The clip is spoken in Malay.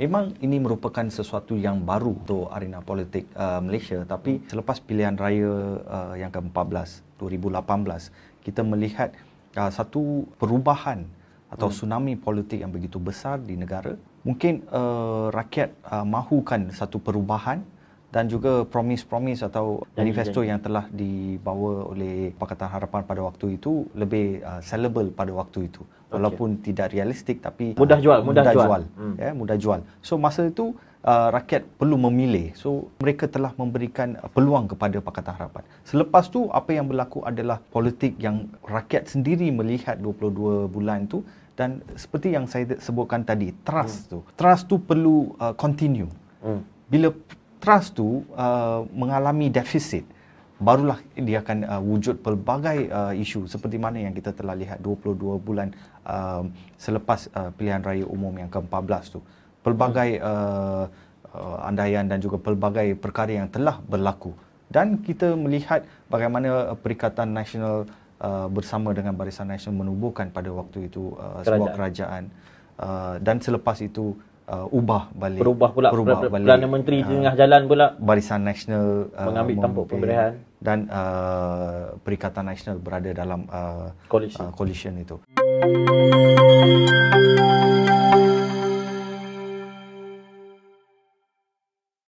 Memang ini merupakan sesuatu yang baru untuk arena politik uh, Malaysia tapi selepas pilihan raya uh, yang ke-14 2018 kita melihat uh, satu perubahan atau hmm. tsunami politik yang begitu besar di negara. Mungkin uh, rakyat uh, mahukan satu perubahan dan juga promise-promise atau manifesto yang telah dibawa oleh Pakatan Harapan pada waktu itu lebih uh, sellable pada waktu itu walaupun okay. tidak realistik tapi uh, mudah jual mudah, mudah jual, jual. Hmm. ya yeah, mudah jual so masa itu uh, rakyat perlu memilih so mereka telah memberikan peluang kepada Pakatan Harapan selepas tu apa yang berlaku adalah politik yang rakyat sendiri melihat 22 bulan tu dan seperti yang saya sebutkan tadi trust hmm. tu trust tu perlu uh, continue hmm. bila trust tu uh, mengalami defisit barulah dia akan uh, wujud pelbagai uh, isu seperti mana yang kita telah lihat 22 bulan uh, selepas uh, pilihan raya umum yang ke-14 tu pelbagai hmm. uh, uh, andaian dan juga pelbagai perkara yang telah berlaku dan kita melihat bagaimana uh, perikatan nasional uh, bersama dengan barisan nasional menubuhkan pada waktu itu uh, kerajaan. sebuah kerajaan uh, dan selepas itu uh, ubah balik berubah pula berubah per- balik, perdana menteri uh, tengah jalan pula barisan nasional uh, mengambil tampuk pemberian dan uh, perikatan nasional berada dalam uh, coalition. Uh, coalition itu